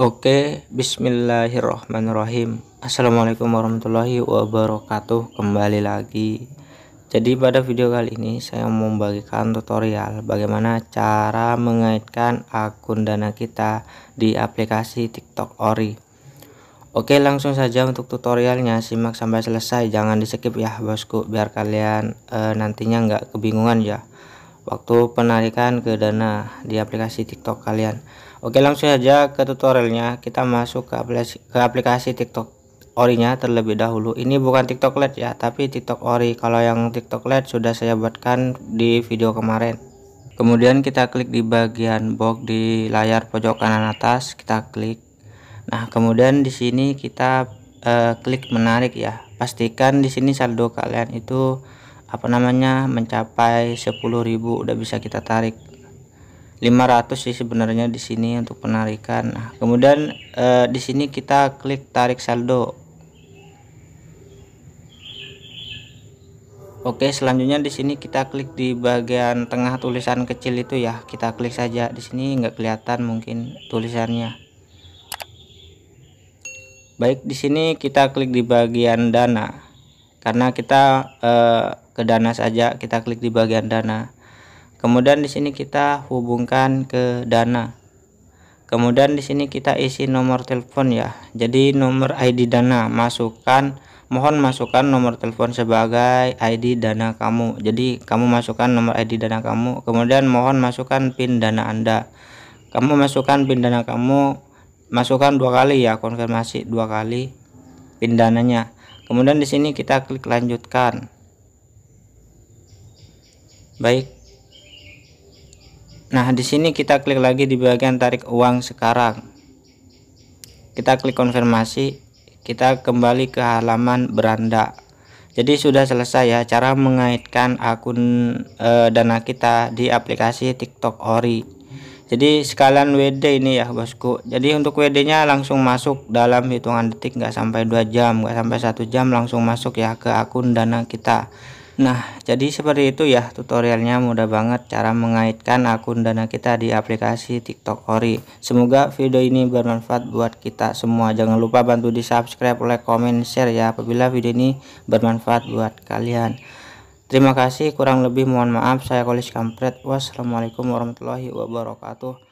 Oke, bismillahirrahmanirrahim. Assalamualaikum warahmatullahi wabarakatuh. Kembali lagi. Jadi pada video kali ini saya mau membagikan tutorial bagaimana cara mengaitkan akun Dana kita di aplikasi TikTok Ori. Oke, langsung saja untuk tutorialnya simak sampai selesai. Jangan di-skip ya, Bosku, biar kalian e, nantinya nggak kebingungan ya waktu penarikan ke dana di aplikasi TikTok kalian. Oke, langsung saja ke tutorialnya. Kita masuk ke aplikasi, ke aplikasi TikTok orinya terlebih dahulu ini bukan tiktok led ya tapi tiktok ori kalau yang tiktok led sudah saya buatkan di video kemarin kemudian kita klik di bagian box di layar pojok kanan atas kita klik nah kemudian di sini kita uh, klik menarik ya pastikan di sini saldo kalian itu apa namanya mencapai 10.000 udah bisa kita tarik 500 sih sebenarnya di sini untuk penarikan nah, kemudian eh, di sini kita klik tarik saldo Oke selanjutnya di sini kita klik di bagian tengah tulisan kecil itu ya kita klik saja di sini nggak kelihatan mungkin tulisannya baik di sini kita klik di bagian dana karena kita eh, ke dana saja kita klik di bagian dana kemudian di sini kita hubungkan ke dana kemudian di sini kita isi nomor telepon ya jadi nomor ID dana masukkan mohon masukkan nomor telepon sebagai ID dana kamu jadi kamu masukkan nomor ID dana kamu kemudian mohon masukkan PIN dana Anda kamu masukkan PIN dana kamu masukkan dua kali ya konfirmasi dua kali PIN dananya kemudian di sini kita klik lanjutkan baik nah di sini kita klik lagi di bagian tarik uang sekarang kita klik konfirmasi kita kembali ke halaman beranda jadi sudah selesai ya cara mengaitkan akun e, dana kita di aplikasi TikTok Ori jadi sekalian WD ini ya bosku jadi untuk WD nya langsung masuk dalam hitungan detik nggak sampai dua jam nggak sampai satu jam langsung masuk ya ke akun dana kita Nah jadi seperti itu ya tutorialnya mudah banget cara mengaitkan akun dana kita di aplikasi TikTok Ori Semoga video ini bermanfaat buat kita semua Jangan lupa bantu di subscribe, like, komen, share ya apabila video ini bermanfaat buat kalian Terima kasih kurang lebih mohon maaf saya Kolis Kampret Wassalamualaikum warahmatullahi wabarakatuh